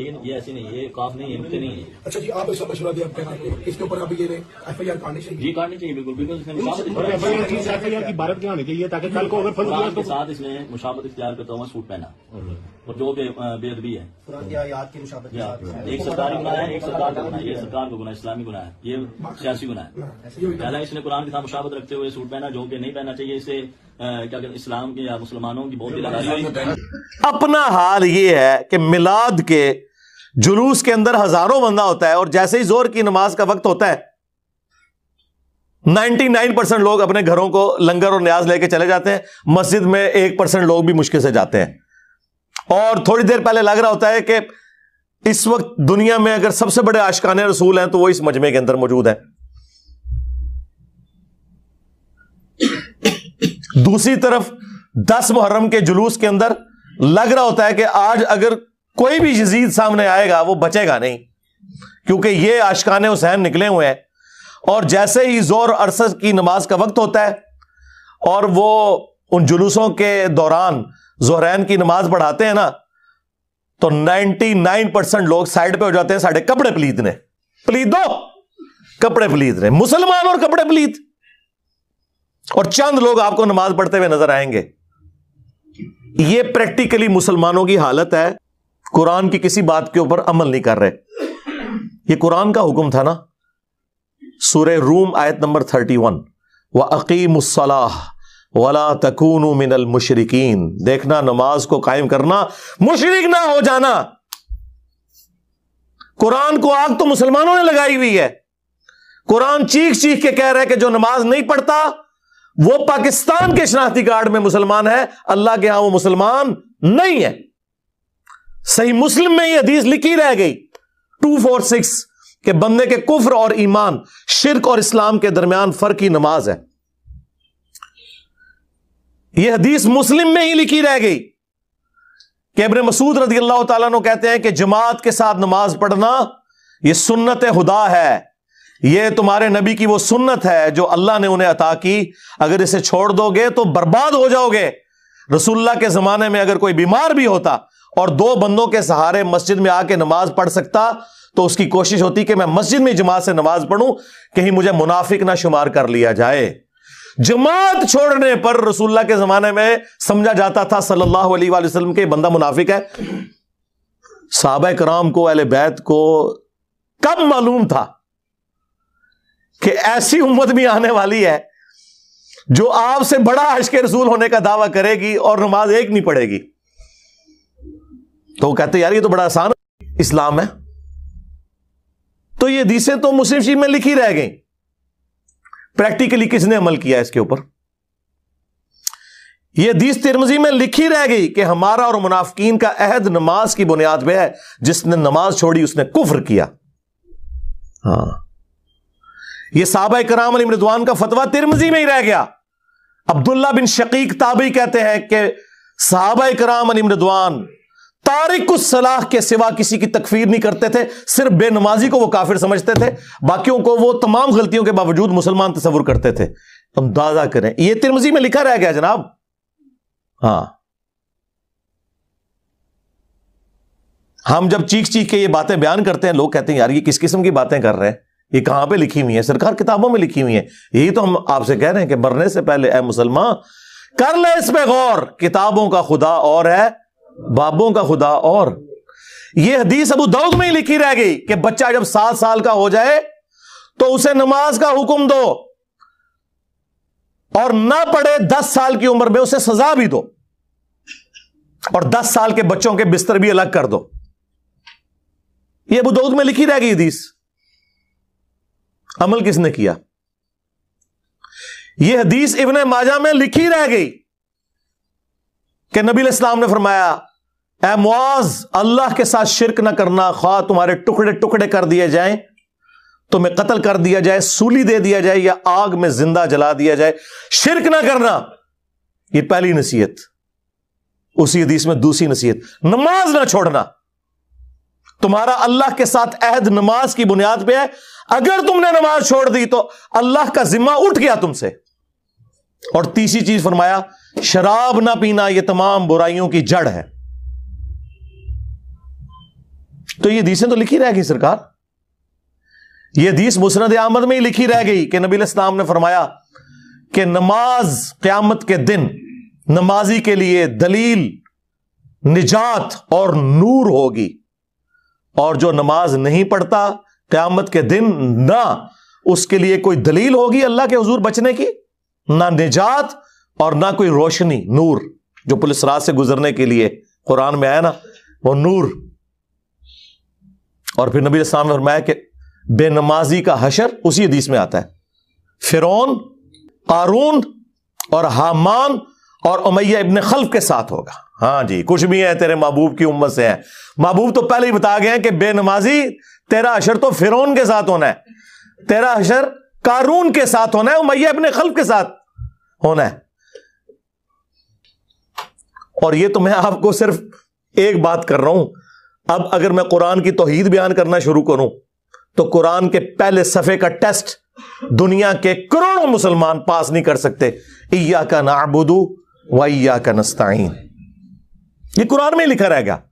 लेकिन ये ऐसी नहीं ये काफ नहीं है नहीं है अच्छा जी आप ऐसा मशुरा दिया इसके ऊपर आप ये एफ आई आर काटनी चाहिए जी काटनी चाहिए बिल्कुल बिल्कुल अच्छा की भारत की होनी चाहिए ताकि कल को अगर फल तो- के साथ इसमें मुशाबत इख्तियार करता हुआ सूट पहना और जो बेदबी है एक सरकारी गुना है एक सरकार का गुना है ये सरकार का गुना इस्लामी गुना है ये सियासी गुना हाँ, है पहला इसने कुरान के साथ मुशाबत रखते हुए सूट पहना जो कि नहीं पहना चाहिए इसे क्या कहते इस्लाम के या मुसलमानों की बहुत ही अपना हाल ये है कि मिलाद के जुलूस के अंदर हजारों बंदा होता है और जैसे ही जोर की नमाज का वक्त होता है 99 परसेंट लोग अपने घरों को लंगर और न्याज लेके चले जाते हैं मस्जिद में एक परसेंट लोग भी मुश्किल से जाते हैं और थोड़ी देर पहले लग रहा होता है कि इस वक्त दुनिया में अगर सबसे बड़े आशकाने रसूल हैं तो वो इस मजमे के अंदर मौजूद है दूसरी तरफ दस मुहर्रम के जुलूस के अंदर लग रहा होता है कि आज अगर कोई भी यजीद सामने आएगा वो बचेगा नहीं क्योंकि ये आशकान हुसैन निकले हुए हैं और जैसे ही जोर अरस की नमाज का वक्त होता है और वो उन जुलूसों के दौरान जोहरैन की नमाज पढ़ाते हैं ना तो 99 परसेंट लोग साइड पे हो जाते हैं साढ़े कपड़े पलीद ने पलीदो कपड़े पलीद मुसलमान और कपड़े पलीद और चंद लोग आपको नमाज पढ़ते हुए नजर आएंगे ये प्रैक्टिकली मुसलमानों की हालत है कुरान की किसी बात के ऊपर अमल नहीं कर रहे ये कुरान का हुक्म था ना सूर्य रूम आयत नंबर थर्टी वन व अकीमसलाह वला तकून मिनल मुशरकिन देखना नमाज को कायम करना मुशरक ना हो जाना कुरान को आग तो मुसलमानों ने लगाई हुई है कुरान चीख चीख के कह रहे हैं कि जो नमाज नहीं पढ़ता वो पाकिस्तान के शनाख्ती कार्ड में मुसलमान है अल्लाह के यहां वो मुसलमान नहीं है सही मुस्लिम में यह हदीस लिखी रह गई टू फोर सिक्स के बंदे के कुफर और ईमान शिरक और इस्लाम के दरमियान फर्क ही नमाज है यह हदीस मुस्लिम में ही लिखी रह गई कि मसूद रजी अल्लाह तु कहते हैं कि जमात के साथ नमाज पढ़ना यह सुन्नत हुदा है यह तुम्हारे नबी की वो सुन्नत है जो अल्लाह ने उन्हें अता की अगर इसे छोड़ दोगे तो बर्बाद हो जाओगे रसुल्ला के जमाने में अगर कोई बीमार भी होता और दो बंदों के सहारे मस्जिद में आके नमाज पढ़ सकता तो उसकी कोशिश होती कि मैं मस्जिद में जमात से नमाज पढ़ूं कहीं मुझे मुनाफिक ना शुमार कर लिया जाए जमात छोड़ने पर रसुल्ला के जमाने में समझा जाता था सल्लल्लाहु अलैहि वसल्लम के बंदा मुनाफिक है साहब कराम को अल बैत को कब मालूम था कि ऐसी उम्मत भी आने वाली है जो आपसे बड़ा के रसूल होने का दावा करेगी और नमाज एक नहीं पड़ेगी तो कहते यार ये तो बड़ा आसान इस्लाम है तो ये हदीसें तो मुस्लिम शरीफ में लिखी रह गई प्रैक्टिकली किसने अमल किया इसके ऊपर यह हदीस तिरमजी में लिखी रह गई कि हमारा और मुनाफकीन का अहद नमाज की बुनियाद पर है जिसने नमाज छोड़ी उसने कुफर किया हाँ यह साहबा कराम अली मृदवान का फतवा तिरमजी में ही रह गया अब्दुल्ला बिन शकीक ताबी कहते हैं कि साहब कराम अली मृदवान तारिक सलाह के सिवा किसी की तकफीर नहीं करते थे सिर्फ बेनमाजी को वो काफिर समझते थे बाकियों को वो तमाम गलतियों के बावजूद मुसलमान तस्वुर करते थे अंदाजा करें ये तिरमजी में लिखा रह गया जनाब हाँ हम जब चीख चीख के ये बातें बयान करते हैं लोग कहते हैं यार ये किस किस्म की बातें कर रहे हैं ये कहां पे लिखी हुई है सरकार किताबों में लिखी हुई है यही तो हम आपसे कह रहे हैं कि मरने से पहले ए मुसलमान कर ले इस पे गौर किताबों का खुदा और है बाबों का खुदा और यह हदीस अबू दाऊद में ही लिखी रह गई कि बच्चा जब सात साल का हो जाए तो उसे नमाज का हुक्म दो और ना पढ़े दस साल की उम्र में उसे सजा भी दो और दस साल के बच्चों के बिस्तर भी अलग कर दो यह अबू दाऊद में लिखी रह गई हदीस अमल किसने किया यह हदीस इबन माजा में लिखी रह गई कि नबी इस्लाम ने फरमाया एमवाज अल्लाह के साथ शिरक ना करना ख्वा तुम्हारे टुकड़े टुकड़े कर दिए जाए तुम्हें कतल कर दिया जाए सूली दे दिया जाए या आग में जिंदा जला दिया जाए शिरक ना करना यह पहली नसीहत उसी हदीस में दूसरी नसीहत नमाज ना छोड़ना तुम्हारा अल्लाह के साथ अहद नमाज की बुनियाद पर है अगर तुमने नमाज छोड़ दी तो अल्लाह का जिम्मा उठ गया तुमसे और तीसरी चीज फरमाया शराब ना पीना यह तमाम बुराइयों की जड़ है तो ये हदीसें तो लिखी रह गई सरकार ये हदीस मुसरद आमद में ही लिखी रह गई कि नबी इस्लाम ने फरमाया कि नमाज क्यामत के दिन नमाजी के लिए दलील निजात और नूर होगी और जो नमाज नहीं पढ़ता क्यामत के दिन ना उसके लिए कोई दलील होगी अल्लाह के हजूर बचने की ना निजात और ना कोई रोशनी नूर जो पुलिस रात से गुजरने के लिए कुरान में आया ना वो नूर और फिर नबी इस्लाम ने फरमाया कि बेनमाजी का हशर उसी हदीस में आता है फिरौन कारून और हामान और उमैया इबन खल्फ के साथ होगा हाँ जी कुछ भी है तेरे महबूब की उम्मत से है महबूब तो पहले ही बता गए हैं कि बेनमाजी तेरा अशर तो फिरौन के साथ होना है तेरा अशर कारून के साथ होना है उमैया इबन खल्फ के साथ होना है और ये तो मैं आपको सिर्फ एक बात कर रहा हूं अब अगर मैं कुरान की तोहीद बयान करना शुरू करूं तो कुरान के पहले सफ़े का टेस्ट दुनिया के करोड़ों मुसलमान पास नहीं कर सकते इया का नाबुदू वैया का नस्ताइन ये कुरान में लिखा रहेगा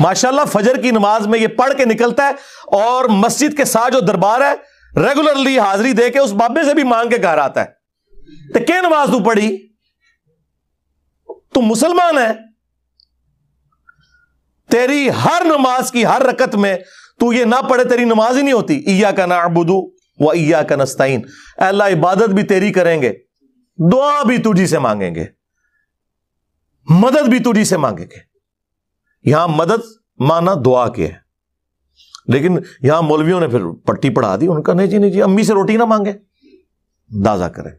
माशाल्लाह फजर की नमाज में ये पढ़ के निकलता है और मस्जिद के साथ जो दरबार है रेगुलरली हाजिरी दे के उस बाबे से भी मांग के घर आता है तो क्या नमाज तू पढ़ी तू मुसलमान है तेरी हर नमाज की हर रकत में तू ये ना पढ़े तेरी नमाज ही नहीं होती ईया का ना अबुदू व ईया का नस्ताइन अल्लाह इबादत भी तेरी करेंगे दुआ भी तुझी से मांगेंगे मदद भी तुझी से मांगेंगे यहां मदद माना दुआ के है लेकिन यहां मौलवियों ने फिर पट्टी पढ़ा दी उनका नहीं जी नहीं जी अम्मी से रोटी ना मांगे अंदाजा करें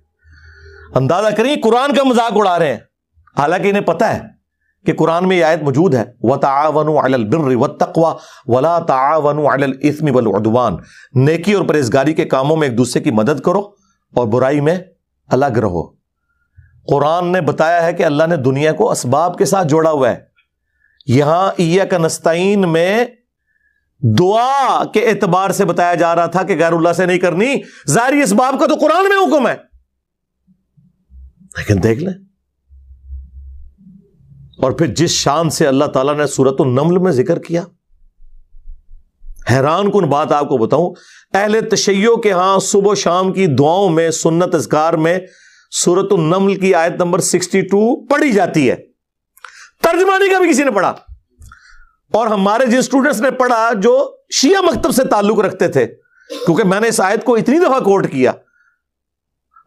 अंदाजा करें कुरान का मजाक उड़ा रहे हैं हालांकि इन्हें पता है कि कुरान में आयत मौजूद है व तावन अलबिर व तकवा वला तावन अलस्म नेकी और परहेजगारी के कामों में एक दूसरे की मदद करो और बुराई में अलग रहो कुरान ने बताया है कि अल्लाह ने दुनिया को इसबाब के साथ जोड़ा हुआ है यहां ईया का नस्तीन में दुआ के एतबार से बताया जा रहा था कि गैरुल्ला से नहीं करनी जारी इसबाब का तो कुरान में हुक्म है लेकिन देख लें और फिर जिस शान से अल्लाह ताला ने सूरत नमल में जिक्र किया हैरान कन बात आपको बताऊं अहल तशैयों के यहां सुबह शाम की दुआओं में सुन्नत इसकार में सूरत नमल की आयत नंबर सिक्सटी टू पढ़ी जाती है तर्जमानी का भी किसी ने पढ़ा और हमारे जिन स्टूडेंट्स ने पढ़ा जो शिया मकतब से ताल्लुक रखते थे क्योंकि मैंने इस आयत को इतनी दफा कोट किया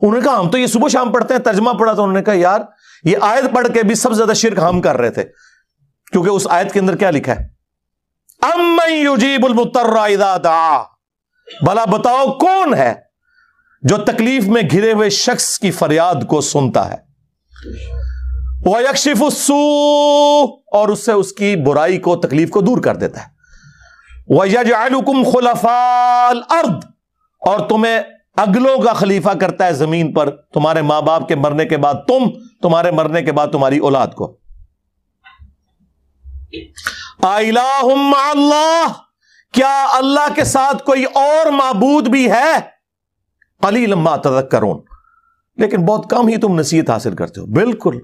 उन्होंने कहा हम तो ये सुबह शाम पढ़ते हैं तर्जमा पढ़ा तो उन्होंने कहा यार ये आयत पढ़ के भी सबसे ज्यादा शिरक हम कर रहे थे क्योंकि उस आयत के अंदर क्या लिखा है भला बताओ कौन है जो तकलीफ में घिरे हुए शख्स की फरियाद को सुनता है वह यकशिफ और उससे उसकी बुराई को तकलीफ को दूर कर देता है वह यजालुकुम खुलफाल अर्द और तुम्हें अगलों का खलीफा करता है जमीन पर तुम्हारे मां बाप के मरने के बाद तुम तुम्हारे मरने के बाद तुम्हारी औलाद को अल्लाह क्या अल्लाह के साथ कोई और मबूद भी है अली लम्बा तदक करून लेकिन बहुत कम ही तुम नसीहत हासिल करते हो बिल्कुल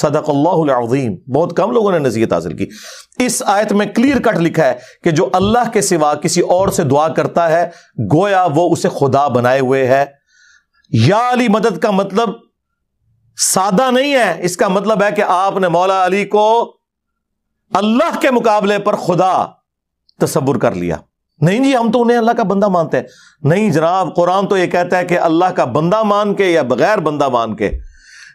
सदक़ल्लाज़ीम बहुत कम लोगों ने नसीहत हासिल की इस आयत में क्लियर कट लिखा है कि जो अल्लाह के सिवा किसी और से दुआ करता है गोया वो उसे खुदा बनाए हुए है या अली मदद का मतलब सादा नहीं है इसका मतलब है कि आपने मौला अली को अल्लाह के मुकाबले पर खुदा तस्वुर कर लिया नहीं जी हम तो उन्हें अल्लाह का बंदा मानते हैं नहीं जनाब कुरान तो ये कहता है कि अल्लाह का बंदा मान के या बगैर बंदा मान के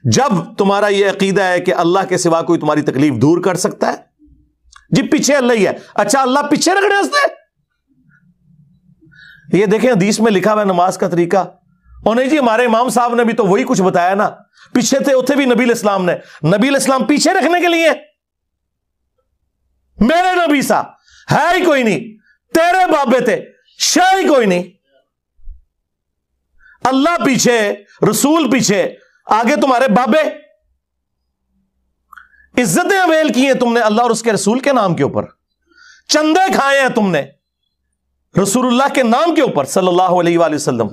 जब तुम्हारा यह अकीदा है कि अल्लाह के सिवा कोई तुम्हारी तकलीफ दूर कर सकता है जी पीछे अल्लाह ही है अच्छा अल्लाह पीछे रखने उसने ये देखें हदीस में लिखा हुआ नमाज का तरीका और नहीं जी हमारे इमाम साहब ने भी तो वही कुछ बताया ना पीछे थे उथे भी नबील इस्लाम ने नबील इस्लाम पीछे रखने के लिए मेरे नबी सा है ही कोई नहीं तेरे बाबे थे शाह ही कोई नहीं अल्लाह पीछे रसूल पीछे आगे तुम्हारे बाबे इज्जतें अवेल की हैं तुमने अल्लाह और उसके रसूल के नाम के ऊपर चंदे खाए हैं तुमने रसूलुल्लाह के नाम के ऊपर सल्लल्लाहु अलैहि वसल्लम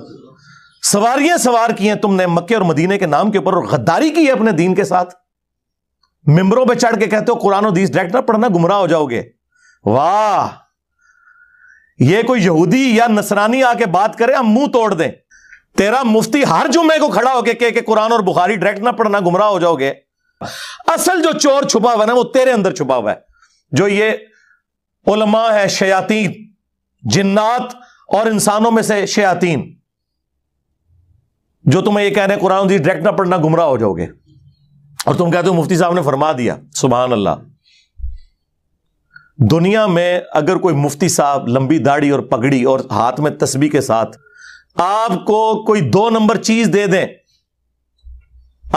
सवारियां सवार की हैं तुमने मक्के और मदीने के नाम के ऊपर और गद्दारी की है अपने दीन के साथ मिम्बरों पर चढ़ के कहते हो कुरान और दीस डायरेक्ट ना पढ़ना गुमराह हो जाओगे वाह ये कोई यहूदी या नसरानी आके बात करे हम मुंह तोड़ दें तेरा मुफ्ती हर जुम्मे को खड़ा होके के, के कुरान और बुखारी डायरेक्ट ना पढ़ना गुमराह हो जाओगे असल जो चोर छुपा हुआ ना वो तेरे अंदर छुपा हुआ है जो ये उलमा है शयातीन जिन्नात और इंसानों में से शयातीन जो तुम्हें ये कह रहे कुरान जी डायरेक्ट ना पढ़ना गुमराह हो जाओगे और तुम कहते हो मुफ्ती साहब ने फरमा दिया सुबह अल्लाह दुनिया में अगर कोई मुफ्ती साहब लंबी दाढ़ी और पगड़ी और हाथ में तस्बी के साथ आपको कोई दो नंबर चीज दे दें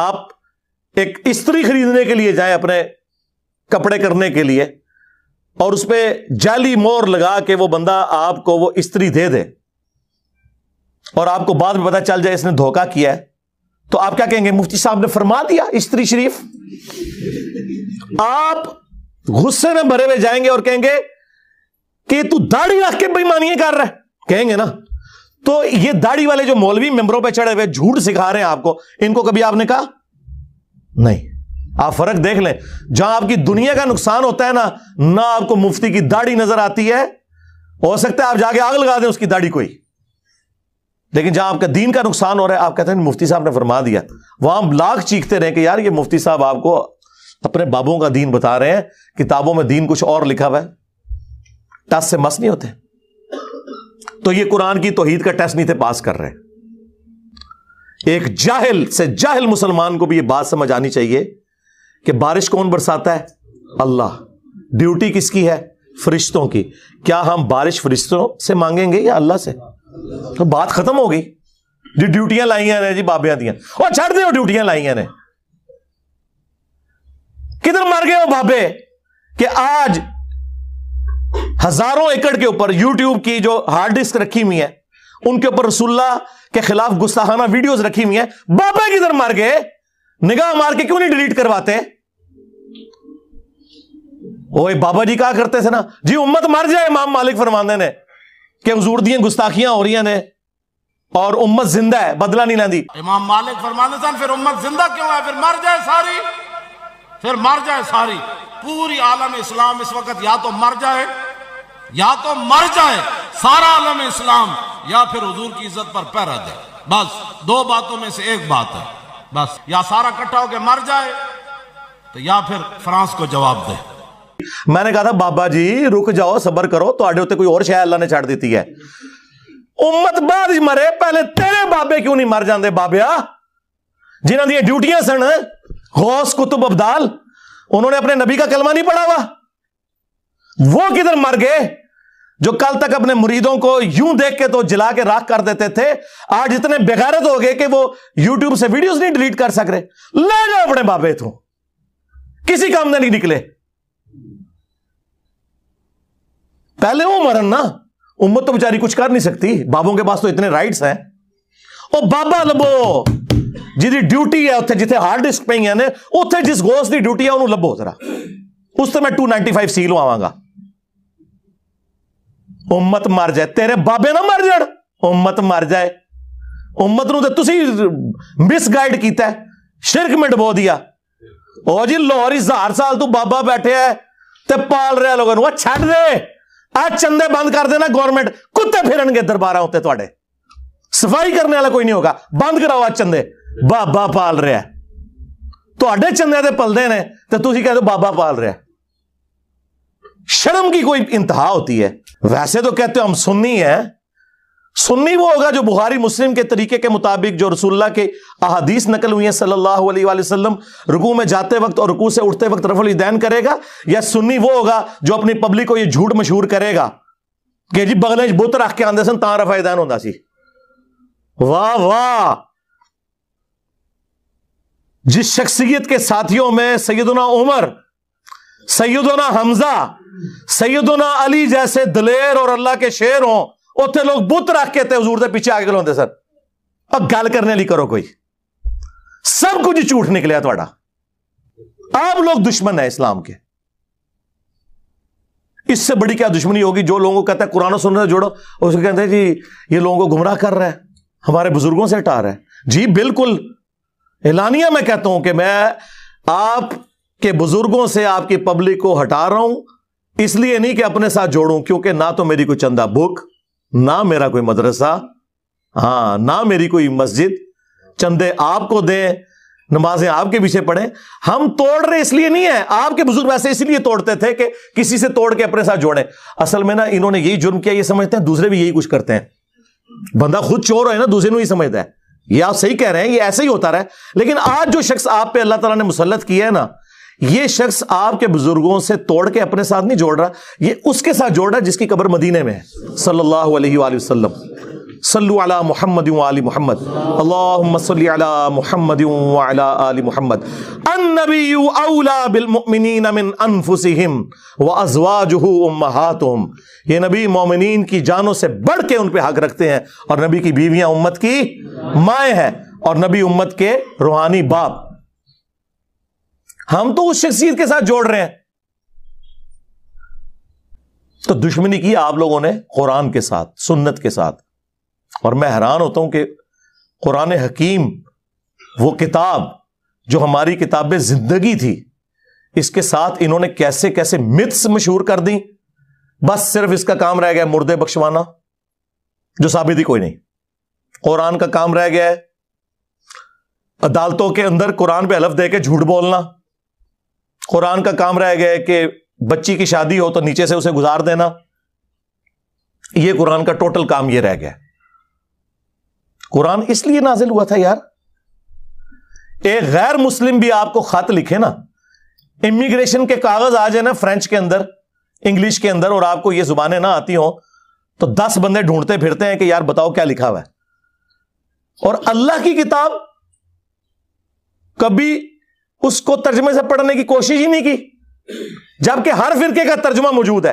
आप एक स्त्री खरीदने के लिए जाए अपने कपड़े करने के लिए और उस पर जाली मोर लगा के वो बंदा आपको वो स्त्री दे दे और आपको बाद में पता चल जाए इसने धोखा किया है तो आप क्या कहेंगे मुफ्ती साहब ने फरमा दिया स्त्री शरीफ आप गुस्से में भरे हुए जाएंगे और कहेंगे कि तू दाढ़ी रख के बेमानिए कर रहा है कहेंगे ना तो ये दाढ़ी वाले जो मौलवी मेंबरों पे चढ़े हुए झूठ सिखा रहे हैं आपको इनको कभी आपने कहा नहीं आप फर्क देख लें जहां आपकी दुनिया का नुकसान होता है ना ना आपको मुफ्ती की दाढ़ी नजर आती है हो सकता है आप जाके आग लगा दें उसकी दाढ़ी कोई लेकिन जहां आपका दीन का नुकसान हो रहा है आप कहते हैं मुफ्ती साहब ने फरमा दिया वहां लाख चीखते रहे कि यार ये मुफ्ती साहब आपको अपने बाबों का दीन बता रहे हैं किताबों में दीन कुछ और लिखा हुआ है टस से मस नहीं होते तो ये कुरान की तोहीद का टेस्ट नहीं थे पास कर रहे एक जाहिल से जाहिल मुसलमान को भी ये बात समझ आनी चाहिए कि बारिश कौन बरसाता है अल्लाह ड्यूटी किसकी है फरिश्तों की क्या हम बारिश फरिश्तों से मांगेंगे या अल्लाह से तो बात खत्म हो गई जी ड्यूटियां लाइया ने जी बाबिया दी और छड़ दो ड्यूटियां लाइया ने किधर मर गए बाबे कि आज हजारों एकड़ के ऊपर यूट्यूब की जो हार्ड डिस्क रखी हुई है उनके ऊपर रसुल्ला के खिलाफ गुस्साहाना वीडियोस रखी हुई है बाबा की मार के निगाह मार के क्यों नहीं डिलीट करवाते ओए बाबा जी कहा करते थे ना जी उम्मत मर जाए इमाम मालिक फरमाने ने कि हजूर दियां गुस्ताखियां हो रही ने और उम्मत जिंदा है बदला नहीं लादी इमाम मालिक फरमाने सन फिर उम्मत जिंदा क्यों है फिर मर जाए सारी फिर मर जाए सारी पूरी आलम इस्लाम इस वक्त या तो मर जाए या तो मर जाए सारा आलम इस्लाम या फिर हजूर की इज्जत पर पैरा दे बस दो बातों में से एक बात है बस या सारा इकट्ठा होकर मर जाए तो या फिर फ्रांस को जवाब दे मैंने कहा था बाबा जी रुक जाओ सबर करो थोड़े उत्ते कोई और शायद अल्लाह ने छाड़ दी है उम्मत बाद मरे पहले तेरे बाबे क्यों नहीं मर जाते बाबिया जिन्हों ड्यूटियां सन गौस कुतुब अब्दाल उन्होंने अपने नबी का कलमा नहीं पढ़ा हुआ वो किधर मर गए जो कल तक अपने मुरीदों को यूं देख के तो जला के राख कर देते थे आज इतने बेगैरत हो गए कि वो यूट्यूब से वीडियोस नहीं डिलीट कर सक रहे ले जाओ अपने बाबे तू किसी काम ने नहीं निकले पहले वो मरन ना उम्मत तो बेचारी कुछ कर नहीं सकती बाबों के पास तो इतने राइट्स हैं ओ बाबा लबो जिदी ड्यूटी है उत्थे जिथे हार्ड डिस्क पे उस गोश की ड्यूटी है उन्होंने लबो जरा उस तो मैं टू नाइनटी 295 सील आवांगा ਉਮਤ ਮਰ ਜਾਏ ਤੇਰੇ ਬਾਬੇ ਨਾ ਮਰ ਜਾਣ ਉਮਤ ਮਰ ਜਾਏ ਉਮਤ ਨੂੰ ਤੇ ਤੁਸੀਂ ਮਿਸਗਾਈਡ ਕੀਤਾ ਸ਼ਿਰਕ ਮੇਂ ਡਬੋ ਦਿਆ ਉਹ ਜੀ ਲਾਹੌਰ ਹਜ਼ਾਰ ਸਾਲ ਤੋਂ ਬਾਬਾ ਬੈਠਿਆ ਤੇ ਪਾਲ ਰਿਹਾ ਲੋਕਾਂ ਨੂੰ ਆ ਛੱਡ ਦੇ ਆ ਚੰਦੇ ਬੰਦ ਕਰ ਦੇਣਾ ਗਵਰਨਮੈਂਟ ਕੁੱਤੇ ਫਿਰਨਗੇ ਦਰਬਾਰਾਂ ਉੱਤੇ ਤੁਹਾਡੇ ਸਫਾਈ ਕਰਨ ਵਾਲਾ ਕੋਈ ਨਹੀਂ ਹੋਗਾ ਬੰਦ ਕਰਾਓ ਆ ਚੰਦੇ ਬਾਬਾ ਪਾਲ ਰਿਹਾ ਤੁਹਾਡੇ ਚੰਦੇ ਦੇ ਪਲਦੇ ਨੇ ਤੇ ਤੁਸੀਂ ਕਹਿੰਦੇ ਬਾਬਾ ਪਾਲ ਰਿਹਾ शर्म की कोई इंतहा होती है वैसे तो कहते हो हम सुन्नी हैं सुन्नी वो होगा जो बुहारी मुस्लिम के तरीके के मुताबिक जो रसुल्ला के अहादीस नकल हुई है सल्लल्लाहु अलैहि वसल्लम रुकू में जाते वक्त और रुकू से उठते वक्त रफल दैन करेगा या सुन्नी वो होगा जो अपनी पब्लिक को ये झूठ मशहूर करेगा कि जी बगले बुत रख के आंदे सन तां रफा दैन होता सी वाह वाह जिस शख्सियत के साथियों में सैदना उमर सैयदना हमजा सैयदना अली जैसे दलेर और अल्लाह के शेर हो उत्थे लोग बुत रख के ते हजूर के पिछे आके खिलाते सर अब गल करने ली करो कोई सब कुछ झूठ निकलिया थोड़ा आप लोग दुश्मन है इस्लाम के इससे बड़ी क्या दुश्मनी होगी जो लोगों को कहते हैं कुरान सुन रहे जोड़ो उसको कहते हैं जी ये लोगों को गुमराह कर रहे हैं हमारे बुजुर्गों से हटा रहे हैं जी बिल्कुल एलानिया मैं कहता हूं कि मैं आप कि बुजुर्गों से आपकी पब्लिक को हटा रहा हूं इसलिए नहीं कि अपने साथ जोड़ू क्योंकि ना तो मेरी कोई चंदा बुक ना मेरा कोई मदरसा हाँ ना मेरी कोई मस्जिद चंदे आपको दें नमाजें आपके पीछे पढ़े हम तोड़ रहे इसलिए नहीं है आपके बुजुर्ग वैसे इसलिए तोड़ते थे कि किसी से तोड़ के अपने साथ जोड़े असल में ना इन्होंने यही जुर्म किया ये समझते हैं दूसरे भी यही कुछ करते हैं बंदा खुद चोर है ना दूसरे को ही समझता है ये आप सही कह रहे हैं ये ऐसे ही होता रहा है लेकिन आज जो शख्स आप पे अल्लाह तला ने मुसलत किया है ना ये शख्स आपके बुजुर्गों से तोड़ के अपने साथ नहीं जोड़ रहा ये उसके साथ जोड़ रहा जिसकी कब्र मदीने में है सल्ला सल्लु अला मुहम्मद आलि मुहम्मद अला मुहम्मद अला ये नबी मोमिन की जानों से बढ़ के उन पे हक रखते हैं और नबी की बीवियां उम्मत की माए हैं और नबी उम्मत के रूहानी बाप हम तो उस शख्सियत के साथ जोड़ रहे हैं तो दुश्मनी की आप लोगों ने कुरान के साथ सुन्नत के साथ और मैं हैरान होता हूं कि कुरान हकीम वो किताब जो हमारी किताब जिंदगी थी इसके साथ इन्होंने कैसे कैसे मिथ्स मशहूर कर दी बस सिर्फ इसका काम रह गया मुर्दे बख्शवाना जो साबित ही कोई नहीं कुरान का काम रह गया है अदालतों के अंदर कुरान पे हलफ दे के झूठ बोलना कुरान का काम रह गया है कि बच्ची की शादी हो तो नीचे से उसे गुजार देना ये कुरान का टोटल काम ये रह गया कुरान इसलिए नाजिल हुआ था यार एक गैर मुस्लिम भी आपको खत लिखे ना इमिग्रेशन के कागज आ जाए ना फ्रेंच के अंदर इंग्लिश के अंदर और आपको ये जुबानें ना आती हो तो दस बंदे ढूंढते फिरते हैं कि यार बताओ क्या लिखा हुआ है और अल्लाह की किताब कभी उसको तर्जमे से पढ़ने की कोशिश ही नहीं की जबकि हर फिर का तर्जमा मौजूद है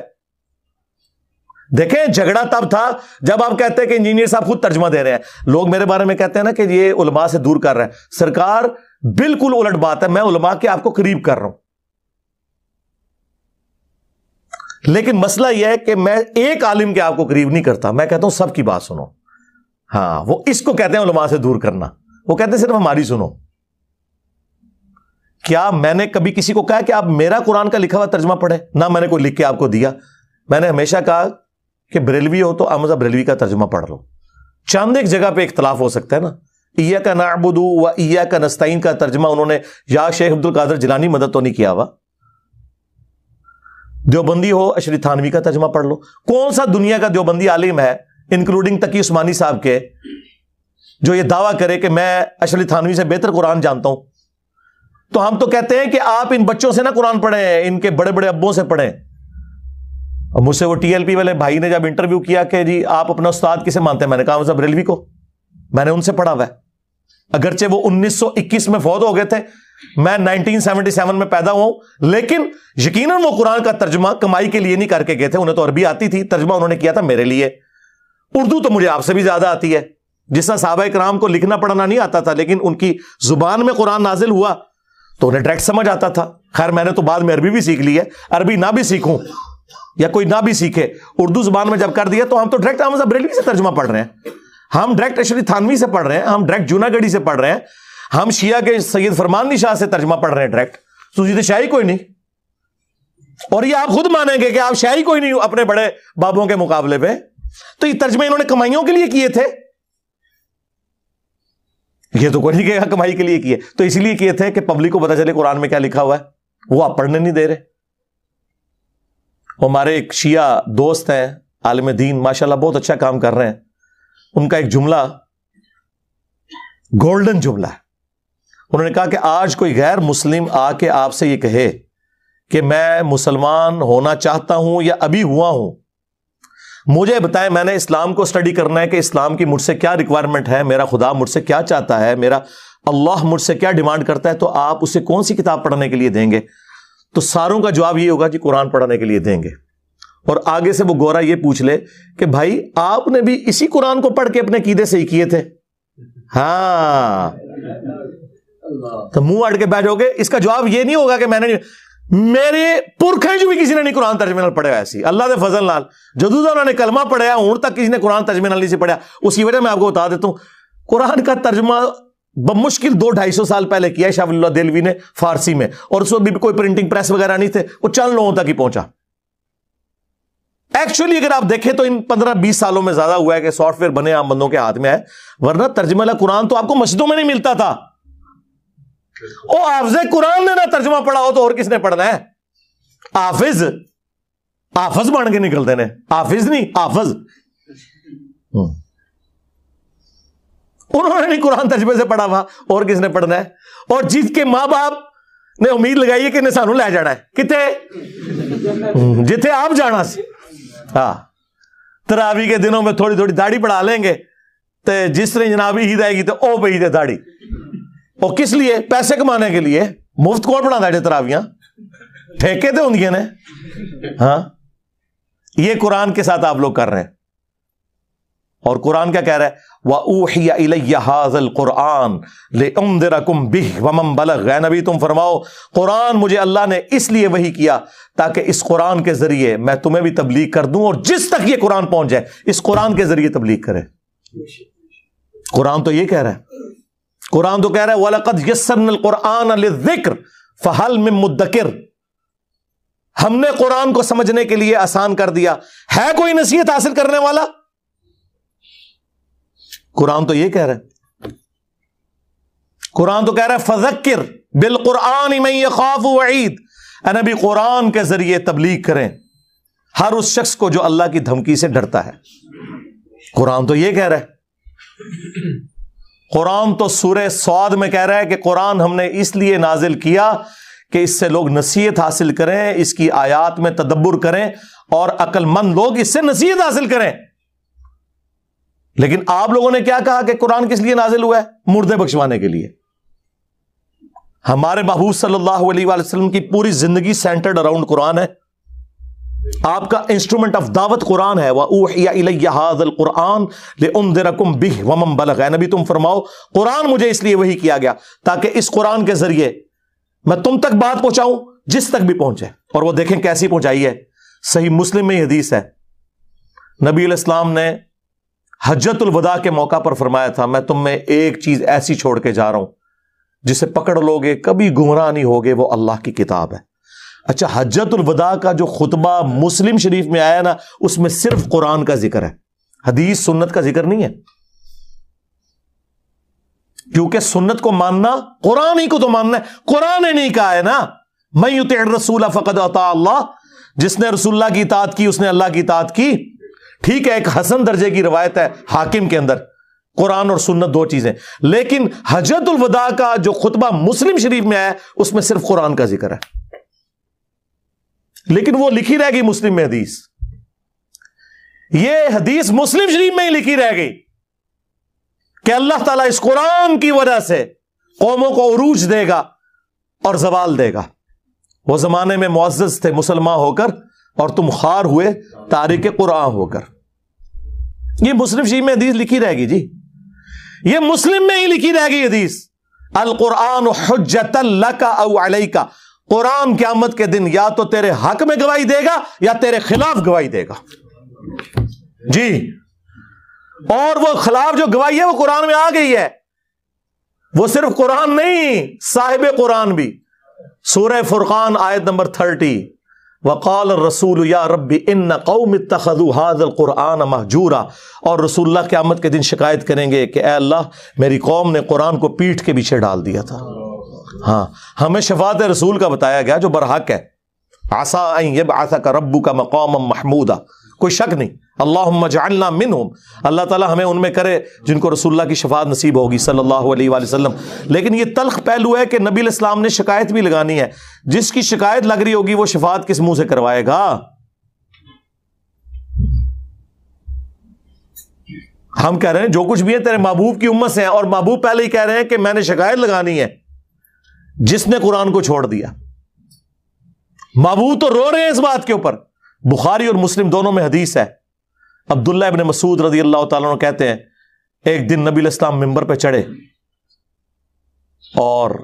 देखें झगड़ा तब था जब आप कहते हैं कि इंजीनियर साहब खुद तर्जमा दे रहे हैं लोग मेरे बारे में कहते हैं ना कि ये उलमा से दूर कर रहे हैं सरकार बिल्कुल उलट बात है मैं उलमा के आपको करीब कर रहा हूं लेकिन मसला यह है कि मैं एक आलिम के आपको करीब नहीं करता मैं कहता हूं सबकी बात सुनो हाँ वो इसको कहते हैं उलमा से दूर करना वो कहते हैं सिर्फ हमारी सुनो क्या मैंने कभी किसी को कहा कि आप मेरा कुरान का लिखा हुआ तर्जमा पढ़े ना मैंने कोई लिख के आपको दिया मैंने हमेशा कहा कि बरेलवी हो तो अमजा बरेलवी का तर्जमा पढ़ लो चंद एक जगह पे इख्तलाफ हो सकता है ना ईया का नाबुदू व ईया का नस्ताइन का तर्जमा उन्होंने या शेख अब्दुल कादर जिलानी मदद तो नहीं किया हुआ देवबंदी हो अशरी थानवी का तर्जमा पढ़ लो कौन सा दुनिया का देवबंदी आलिम है इंक्लूडिंग तकी उस्मानी साहब के जो ये दावा करे कि मैं अशरी थानवी से बेहतर कुरान जानता हूं तो हम तो कहते हैं कि आप इन बच्चों से ना कुरान पढ़े इनके बड़े बड़े अब्बों से पढ़े और मुझसे वो टीएलपी वाले भाई ने जब इंटरव्यू किया कि जी आप अपना उस्ताद किसे मानते हैं मैंने कहा साहब रेलवी को मैंने उनसे पढ़ा हुआ अगरचे वो 1921 में फौत हो गए थे मैं 1977 में पैदा हुआ हूं लेकिन यकीनन वो कुरान का तर्जमा कमाई के लिए नहीं करके गए थे उन्हें तो अरबी आती थी तर्जमा उन्होंने किया था मेरे लिए उर्दू तो मुझे आपसे भी ज्यादा आती है जिस तरह साहबा कराम को लिखना पढ़ना नहीं आता था लेकिन उनकी जुबान में कुरान नाजिल हुआ तो उन्हें डायरेक्ट समझ आता था खैर मैंने तो बाद में अरबी भी सीख ली है अरबी ना भी सीखूं या कोई ना भी सीखे उर्दू जुबान में जब कर दिया तो हम तो डायरेक्ट अहमद बरेलवी से तर्जमा पढ़ रहे हैं हम डायरेक्ट अशरी थानवी से पढ़ रहे हैं हम डायरेक्ट जूनागढ़ी से पढ़ रहे हैं हम शिया के सैयद फरमान निशाह से तर्जमा पढ़ रहे हैं डायरेक्ट सुजीत शाही कोई नहीं और ये आप खुद मानेंगे कि आप शाही कोई नहीं अपने बड़े बाबों के मुकाबले में तो ये तर्जमे इन्होंने कमाइयों के लिए किए थे ये तो कोई नहीं कहेगा कमाई के लिए किए तो इसलिए किए थे कि पब्लिक को पता चले कुरान में क्या लिखा हुआ है वो आप पढ़ने नहीं दे रहे हमारे एक शिया दोस्त हैं आलम दीन माशाल्लाह बहुत अच्छा काम कर रहे हैं उनका एक जुमला गोल्डन जुमला है उन्होंने कहा कि आज कोई गैर मुस्लिम आके आपसे ये कहे कि मैं मुसलमान होना चाहता हूं या अभी हुआ हूं मुझे बताएं मैंने इस्लाम को स्टडी करना है कि इस्लाम की मुझसे क्या रिक्वायरमेंट है मेरा खुदा मुझसे क्या चाहता है मेरा अल्लाह मुझसे क्या डिमांड करता है तो आप उसे कौन सी किताब पढ़ने के लिए देंगे तो सारों का जवाब ये होगा कि कुरान पढ़ने के लिए देंगे और आगे से वो गोरा ये पूछ ले कि भाई आपने भी इसी कुरान को पढ़ के अपने कीदे सही किए थे हाँ तो मुंह अड़ के इसका जवाब ये नहीं होगा कि मैंने नहीं मेरे पुरखे 'ਚ भी किसी ने नहीं कुरान ਤਰਜਮੇ ਨਾਲ ਪੜਿਆ अल्लाह ਸੀ ਅੱਲਾ ਦੇ ਫਜ਼ਲ ਨਾਲ ਜਦੋਂ ਦਾ ਉਹਨਾਂ ਨੇ ਕਲਮਾ ਪੜਿਆ ਹੁਣ ਤੱਕ ਕਿਸੇ नहीं पढ़ा उसकी वजह मैं आपको बता देता हूँ कुरान का तर्जमा बमुश्किल दो ढाई सौ साल पहले किया शाहबुल्ला दिलवी ने फारसी में और उसमें भी कोई प्रिंटिंग प्रेस वगैरह नहीं थे वो चंद लोगों तक ही पहुंचा एक्चुअली अगर आप देखें तो इन पंद्रह बीस सालों में ज्यादा हुआ है कि सॉफ्टवेयर बने आम बंदों के हाथ में है वरना तर्जमा कुरान तो आपको मस्जिदों में नहीं मिलता था वो हाफज कुरान ने ना तर्जमा पढ़ा हो तो और किसने पढ़ना है हाफिज हाफज बन के निकलते ने हाफिज नहीं हाफज हम्म। उन्होंने नहीं कुरान तर्जमे से पढ़ा हुआ और किसने पढ़ना है और जिसके मां बाप ने उम्मीद लगाई है कि ने सानू लै जाना है कितने हम्म, जिथे आप जाना सी हाँ तरावी के दिनों में थोड़ी थोड़ी दाढ़ी बढ़ा लेंगे तो जिस तरह जनाब ईद आएगी तो ओ पे ईद दाढ़ी और किस लिए पैसे कमाने के लिए मुफ्त कौन ਬਣਾਉਂਦਾ ਜਿਹੜੇ तरावियां ठेके तो होंगे ने हाँ ये कुरान के साथ आप लोग कर रहे हैं और कुरान क्या कह रहा है वह कुरान लेकुम बिह वमम नबी तुम फरमाओ कुरान मुझे अल्लाह ने इसलिए वही किया ताकि इस कुरान के जरिए मैं तुम्हें भी तबलीग कर दूं और जिस तक ये कुरान पहुंच जाए इस कुरान के जरिए तबलीग करे कुरान तो ये कह रहा है कुरान तो कह रहा है वलकद यसरन कुरान फहल में मुद्दकिर हमने कुरान को समझने के लिए आसान कर दिया है कोई नसीहत हासिल करने वाला कुरान तो ये कह रहा है कुरान तो कह रहा है फजक्र बिल कुरान में खौफ वईद नबी कुरान के जरिए तबलीग करें हर उस शख्स को जो अल्लाह की धमकी से डरता है कुरान तो ये कह रहा है कुरान तो सूर्य सौद में कह रहा है कि कुरान हमने इसलिए नाजिल किया कि इससे लोग नसीहत हासिल करें इसकी आयात में तदब्बर करें और अक्लमंद लोग इससे नसीहत हासिल करें लेकिन आप लोगों ने क्या कहा कि कुरान किस लिए नाजिल हुआ है मुर्दे बख्शवाने के लिए हमारे महबूब सल्लल्लाहु अलैहि वसल्लम की पूरी जिंदगी सेंटर्ड अराउंड कुरान है आपका इंस्ट्रूमेंट ऑफ दावत कुरान है वुरान लेकुम बिह वम बलग है नबी तुम फरमाओ कुरान मुझे इसलिए वही किया गया ताकि इस कुरान के जरिए मैं तुम तक बात पहुंचाऊं जिस तक भी पहुंचे और वो देखें कैसी पहुंचाई है सही मुस्लिम में हदीस है नबी इस्लाम ने हजरतुल वदा के मौका पर फरमाया था मैं तुम में एक चीज ऐसी छोड़ के जा रहा हूं जिसे पकड़ लोगे कभी गुमराह नहीं होगे वो अल्लाह की किताब है अच्छा हजरतुलवदा का जो खुतबा मुस्लिम शरीफ में आया ना उसमें सिर्फ कुरान का जिक्र है हदीस सुन्नत का जिक्र नहीं है क्योंकि सुन्नत को मानना कुरान ही को तो मानना है कुरान ने नहीं कहा है ना मैं युत रसूल फकत अता जिसने रसुल्ला की इतात की उसने अल्लाह की इतात की ठीक है एक हसन दर्जे की रवायत है हाकिम के अंदर कुरान और सुन्नत दो चीजें लेकिन हजरतुलवदा का जो खुतबा मुस्लिम शरीफ में आया उसमें सिर्फ कुरान का जिक्र है लेकिन वो लिखी रह गई मुस्लिम में हदीस ये हदीस मुस्लिम शरीफ में ही लिखी रह गई कि अल्लाह ताला इस कुरान की वजह से कौमों को अरूज देगा और जवाल देगा वो जमाने में मुआज थे मुसलमान होकर और तुम खार हुए तारीख कुरान होकर ये मुस्लिम शरीफ में हदीस लिखी रहेगी जी ये मुस्लिम में ही लिखी रहेगी हदीस अल कुरान हजतल का कुरान क्यामत के दिन या तो तेरे हक में गवाही देगा या तेरे खिलाफ गवाही देगा जी और वो खिलाफ जो गवाही है वो कुरान में आ गई है वो सिर्फ कुरान नहीं साहिब कुरान भी सूर फुरकान आयत नंबर थर्टी वकाल रसूल या रबी इन कौम हाजल कुरान महजूरा और रसूल्ला क्यामत के दिन शिकायत करेंगे कि अल्लाह मेरी कौम ने कुरान को पीठ के पीछे डाल दिया था हाँ हमें शफात रसूल का बताया गया जो बरहक है आसा आईब आसा का रब्बू का मकाम महमूदा कोई शक नहीं अल्लाह जानना मिन हम अल्लाह तला हमें उनमें करे जिनको रसुल्ला की शफात नसीब होगी सल्लल्लाहु अलैहि लेकिन यह तलख पहलू है कि नबी इस्लाम ने शिकायत भी लगानी है जिसकी शिकायत लग रही होगी वो शफात किस मुंह से करवाएगा हम कह रहे हैं जो कुछ भी है तेरे महबूब की उम्मत से है और महबूब पहले ही कह रहे हैं कि मैंने शिकायत लगानी है जिसने कुरान को छोड़ दिया मबू तो रो रहे हैं इस बात के ऊपर बुखारी और मुस्लिम दोनों में हदीस है अब्दुल्ला इबन मसूद रजी अल्लाह तु कहते हैं एक दिन नबी इस्लाम मेंबर पर चढ़े और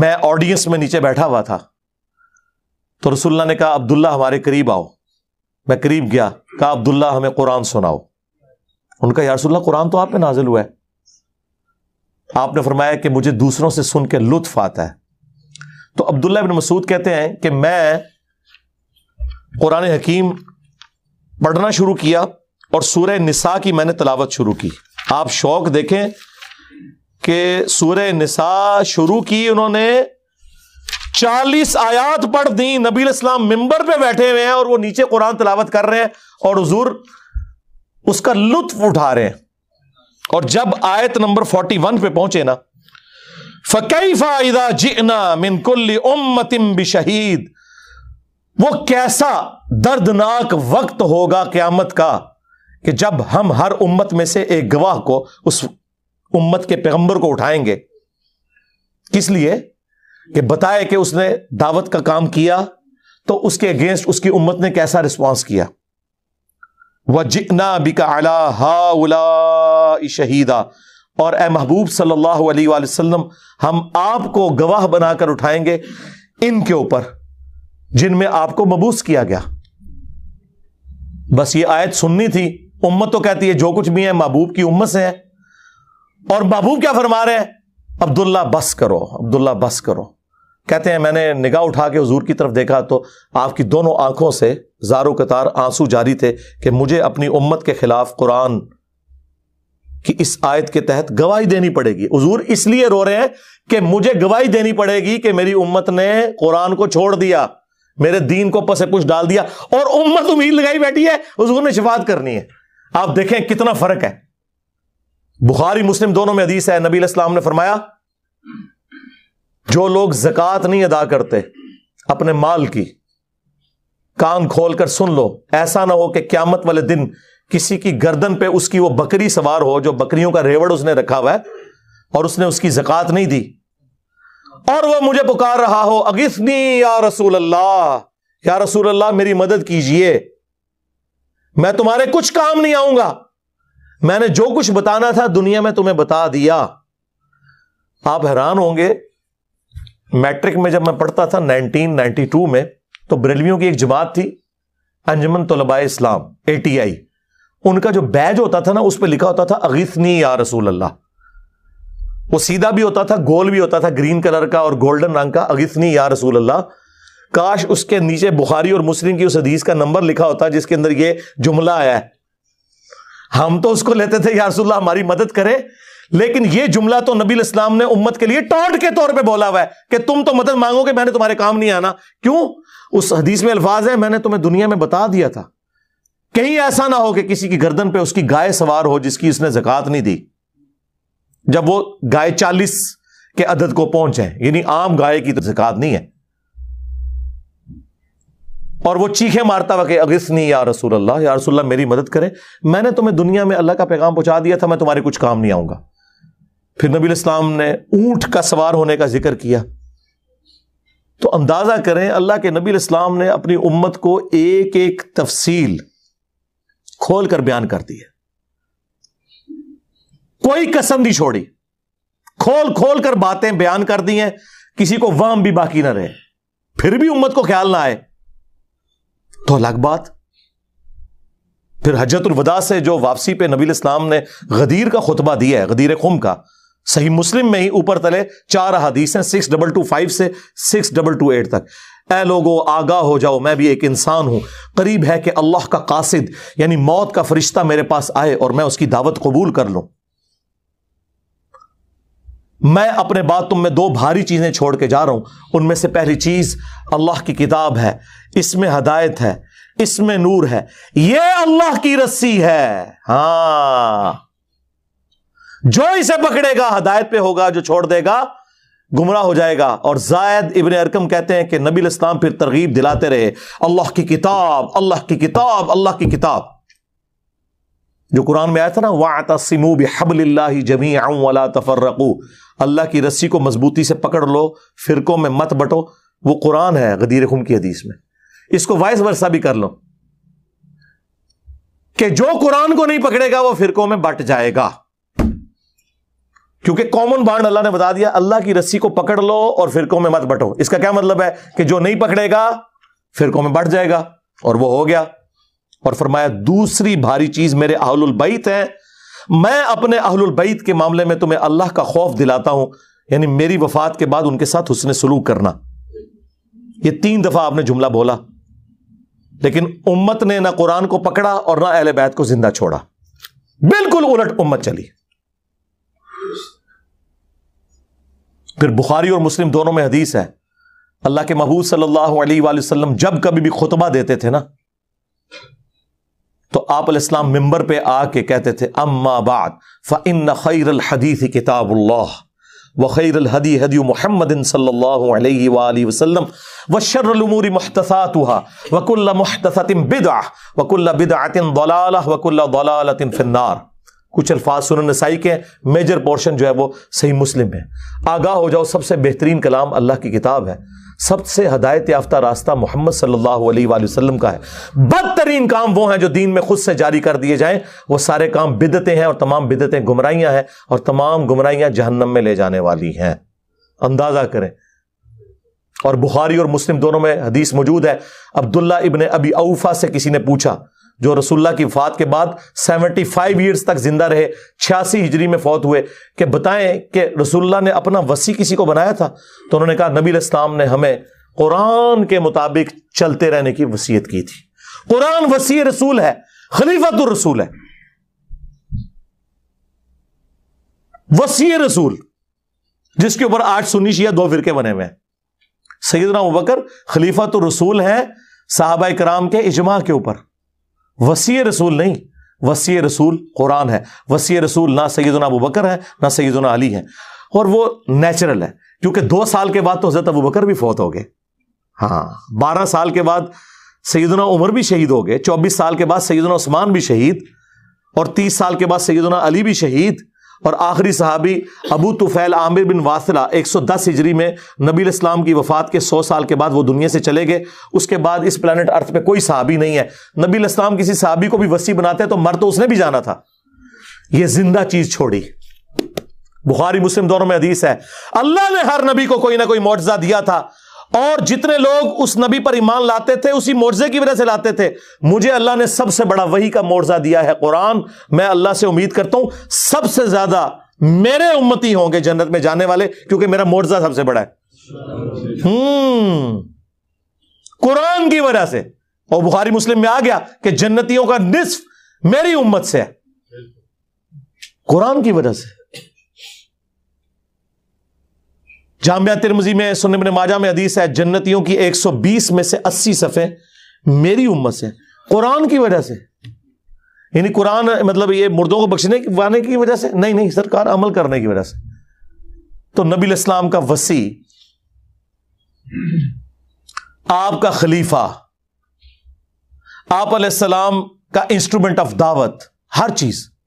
मैं ऑडियंस में नीचे बैठा हुआ था तो रसुल्ला ने कहा अब्दुल्ला हमारे करीब आओ मैं करीब गया कहा अब्दुल्ला हमें कुरान सुनाओ उनका यारसुल्ला कुरान तो आप पे नाजिल हुआ है आपने फरमाया कि मुझे दूसरों से सुन के लुत्फ आता है तो अब्दुल्ला बिन मसूद कहते हैं कि मैं कुरान हकीम पढ़ना शुरू किया और सूर्य निसा की मैंने तलावत शुरू की आप शौक देखें कि सूर्य निसा शुरू की उन्होंने चालीस आयात पढ़ दी नबी इस्लाम मिंबर पर बैठे हुए हैं और वो नीचे कुरान तलावत कर रहे हैं और हजूर उसका लुत्फ उठा रहे हैं और जब आयत नंबर 41 पे पहुंचे ना फकई फायदा जिना मिनकुल्ली उम्मतिम बिशहीद वो कैसा दर्दनाक वक्त होगा क्यामत का कि जब हम हर उम्मत में से एक गवाह को उस उम्मत के पैगंबर को उठाएंगे किस लिए कि बताए कि उसने दावत का काम किया तो उसके अगेंस्ट उसकी उम्मत ने कैसा रिस्पांस किया वजना बिका अला हा शहीदा और ए महबूब सल्लल्लाहु अलैहि वसल्लम हम आपको गवाह बनाकर उठाएंगे इनके ऊपर जिनमें आपको मबूस किया गया बस ये आयत सुननी थी उम्मत तो कहती है जो कुछ भी है महबूब की उम्मत से है और महबूब क्या फरमा रहे हैं अब्दुल्ला बस करो अब्दुल्ला बस करो कहते हैं मैंने निगाह उठा के हजूर की तरफ देखा तो आपकी दोनों आंखों से जारो कतार आंसू जारी थे कि मुझे अपनी उम्मत के खिलाफ कुरान कि इस आयत के तहत गवाही देनी पड़ेगी हजूर इसलिए रो रहे हैं कि मुझे गवाही देनी पड़ेगी कि मेरी उम्मत ने कुरान को छोड़ दिया मेरे दीन को पसे पुछ डाल दिया और उम्मत उम्मीद लगाई बैठी है हजूर ने शिफात करनी है आप देखें कितना फर्क है बुखारी मुस्लिम दोनों में हदीस है नबी इस्लाम ने फरमाया जो लोग जक़त नहीं अदा करते अपने माल की कान खोल कर सुन लो ऐसा ना हो कि क्यामत वाले दिन किसी की गर्दन पे उसकी वो बकरी सवार हो जो बकरियों का रेवड़ उसने रखा हुआ है और उसने उसकी जकत नहीं दी और वह मुझे पुकार रहा हो अगिसनी या रसूल अल्लाह या रसूल अल्लाह मेरी मदद कीजिए मैं तुम्हारे कुछ काम नहीं आऊंगा मैंने जो कुछ बताना था दुनिया में तुम्हें बता दिया आप हैरान होंगे मैट्रिक में जब मैं पढ़ता था 1992 में तो बरेलवियों की एक जमात थी अंजमन तलबा इस्लाम ए उनका जो बैज होता था ना उस पर लिखा होता था अगिसनी या रसूल अल्लाह वो सीधा भी होता था गोल भी होता था ग्रीन कलर का और गोल्डन रंग का अगिसनी या रसूल अल्लाह काश उसके नीचे बुखारी और मुस्लिम की उस हदीस का नंबर लिखा होता जिसके अंदर ये जुमला आया है हम तो उसको लेते थे या रसूल्ला हमारी मदद करे लेकिन यह जुमला तो नबी इस्लाम ने उम्मत के लिए टॉन्ट के तौर पे बोला हुआ है कि तुम तो मदद मांगोगे मैंने तुम्हारे काम नहीं आना क्यों उस हदीस में अल्फाज है मैंने तुम्हें दुनिया में बता दिया था कहीं ऐसा ना हो कि किसी की गर्दन पे उसकी गाय सवार हो जिसकी उसने जक़ात नहीं दी जब वो गाय चालीस के अदद को पहुंचे यानी आम गाय की तो जक़ात नहीं है और वो चीखे मारता हुआ कि नहीं या रसूल अल्लाह या रसूल्ला मेरी मदद करे मैंने तुम्हें दुनिया में अल्लाह का पैगाम पहुंचा दिया था मैं तुम्हारे कुछ काम नहीं आऊंगा फिर नबी इस्लाम ने ऊंट का सवार होने का जिक्र किया तो अंदाजा करें अल्लाह के नबी इस्लाम ने अपनी उम्मत को एक एक तफसील खोल कर बयान कर दी है कोई कसम नहीं छोड़ी खोल खोल कर बातें बयान कर दी हैं किसी को वाम भी बाकी ना रहे फिर भी उम्मत को ख्याल ना आए तो अलग बात फिर हजरत वदा से जो वापसी पे नबी इस्लाम ने गदीर का खुतबा दिया है गदीर खुम का सही मुस्लिम में ही ऊपर तले चार हदीस हैं सिक्स डबल टू फाइव से सिक्स डबल टू एट तक ए लोगो आगाह हो जाओ मैं भी एक इंसान हूं करीब है कि अल्लाह का कासिद यानी मौत का फरिश्ता मेरे पास आए और मैं उसकी दावत कबूल कर लूं मैं अपने बात तुम में दो भारी चीजें छोड़ के जा रहा हूं उनमें से पहली चीज अल्लाह की किताब है इसमें हदायत है इसमें नूर है यह अल्लाह की रस्सी है हाँ जो इसे पकड़ेगा हदायत पे होगा जो छोड़ देगा गुमराह हो जाएगा और जायद इबन अरकम कहते हैं कि नबी इस्लाम फिर तरगीब दिलाते रहे अल्लाह की किताब अल्लाह की किताब अल्लाह की किताब जो कुरान में आया था ना वाता सिमू बबल जमी आऊला तफर्रकू अल्लाह की रस्सी को मजबूती से पकड़ लो फिरकों में मत बटो वो कुरान है गदीर खुम की हदीस में इसको वाइस वर्षा भी कर लो कि जो कुरान को नहीं पकड़ेगा वो फिरकों में बट जाएगा क्योंकि कॉमन बांड अल्लाह ने बता दिया अल्लाह की रस्सी को पकड़ लो और फिरकों में मत बटो इसका क्या मतलब है कि जो नहीं पकड़ेगा फिरकों में बट जाएगा और वो हो गया और फरमाया दूसरी भारी चीज मेरे आहलुल बैत है मैं अपने अहलुल बैत के मामले में तुम्हें अल्लाह का खौफ दिलाता हूं यानी मेरी वफात के बाद उनके साथ उसने सलूक करना ये तीन दफा आपने जुमला बोला लेकिन उम्मत ने ना कुरान को पकड़ा और ना अहल बैत को जिंदा छोड़ा बिल्कुल उलट उम्मत चली फिर बुखारी और मुस्लिम दोनों में हदीस है अल्लाह के महबूब सल्लल्लाहु अलैहि वसल्लम जब कभी भी खुतबा देते थे ना तो आप इस्लाम मिंबर पे आके कहते थे अम्मा बाद फ़िन खैर हदीस किताबुल्लाह व खैर हदी हदी मोहम्मद वसलम व शर्रमूरी महतसात हुआ वकुल्ला महतसतिम बिदा वकुल्ला बिदातिन दलाल वकुल्ला दलालतिन फिन्नार कुछ अल्फाज सुन नसाई के मेजर पोर्शन जो है वो सही मुस्लिम है आगाह हो जाओ सबसे बेहतरीन कलाम अल्लाह की किताब है सबसे हदायत याफ्ता रास्ता मोहम्मद सल्लल्लाहु अलैहि वसल्लम का है बदतरीन काम वो हैं जो दीन में खुद से जारी कर दिए जाएं वो सारे काम बिदतें हैं और तमाम बिदतें गुमराइयां हैं और तमाम गुमराइयां जहन्नम में ले जाने वाली हैं अंदाजा करें और बुखारी और मुस्लिम दोनों में हदीस मौजूद है अब्दुल्ला इबन अबी अवफा से किसी ने पूछा जो रसुल्ला की फात के बाद 75 फाइव ईयर्स तक जिंदा रहे छियासी हिजरी में फौत हुए कि बताएं कि रसुल्ला ने अपना वसी किसी को बनाया था तो उन्होंने कहा नबी इस्लाम ने हमें कुरान के मुताबिक चलते रहने की वसीयत की थी कुरान वसी रसूल है खलीफत रसूल है वसी रसूल जिसके ऊपर आठ सुनिश शिया दो फिरके बने हुए हैं सैदना खलीफा तो रसूल हैं साहबा कराम के इजमा के ऊपर वसी रसूल नहीं वसी रसूल कुरान है वसी रसूल ना सैदना अबू बकर है ना सैदना अली है और वो नेचुरल है क्योंकि दो साल के बाद तो हजरत अबू बकर भी फौत हो गए हाँ बारह साल के बाद सैदना उमर भी शहीद हो गए चौबीस साल के बाद सैदना उस्मान भी शहीद और तीस साल के बाद सैदना अली भी शहीद और आखिरी सहाबी अबू तुफैल आमिर बिन वासिला 110 हिजरी में नबी इस्लाम की वफात के 100 साल के बाद वो दुनिया से चले गए उसके बाद इस प्लानट अर्थ पे कोई सहाबी नहीं है नबी इस्लाम किसी सहाबी को भी वसी बनाते हैं तो मर तो उसने भी जाना था ये जिंदा चीज छोड़ी बुखारी मुस्लिम दोनों में अधीस है अल्लाह ने हर नबी को कोई ना कोई मुआवजा दिया था और जितने लोग उस नबी पर ईमान लाते थे उसी मोर्जे की वजह से लाते थे मुझे अल्लाह ने सबसे बड़ा वही का मोर्जा दिया है कुरान मैं अल्लाह से उम्मीद करता हूं सबसे ज्यादा मेरे उम्मती होंगे जन्नत में जाने वाले क्योंकि मेरा मोर्जा सबसे बड़ा है हम्म कुरान की वजह से और बुखारी मुस्लिम में आ गया कि जन्नतियों का निस्फ मेरी उम्मत से है कुरान की वजह से जामिया तिरमजी में सुनबन माजा में हदीस है जन्नतियों की 120 में से 80 सफ़े मेरी उम्मत से कुरान की वजह से यानी कुरान मतलब ये मुर्दों को बख्शने की वाने की वजह से नहीं नहीं सरकार अमल करने की वजह से तो नबी इस्लाम का वसी आपका खलीफा आप सलाम का इंस्ट्रूमेंट ऑफ दावत हर चीज़